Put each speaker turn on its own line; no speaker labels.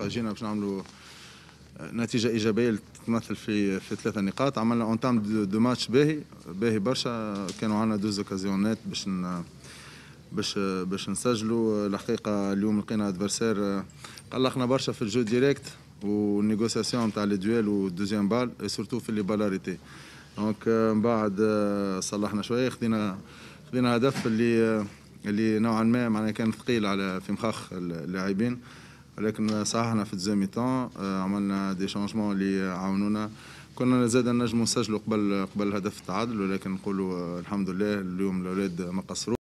الحقيقه جينا باش نعملوا آه, نتيجه ايجابيه تتمثل في في ثلاثه نقاط عملنا اون تام دو ماتش باهي باهي برشا كانوا عندنا دوز اوكازيونات باش باش باش نسجلوا الحقيقه اليوم لقينا ادفرسير آه, قلقنا برشا في الجو ديريكت والنيغوسياسيون تاع لي دويل والدوزيام بال سورتو في لي بالاريتي دونك من بعد آه, صلحنا شويه خدينا خدينا هدف اللي اللي نوعا ما معناها كان ثقيل على في مخاخ اللاعبين ولكن صح في الزامي ميتون آه، عملنا دي شونجمون اللي عاونونا كنا زاد نجموا نسجلوا قبل قبل هدف التعادل ولكن نقولوا الحمد لله اليوم الاولاد ما قصروا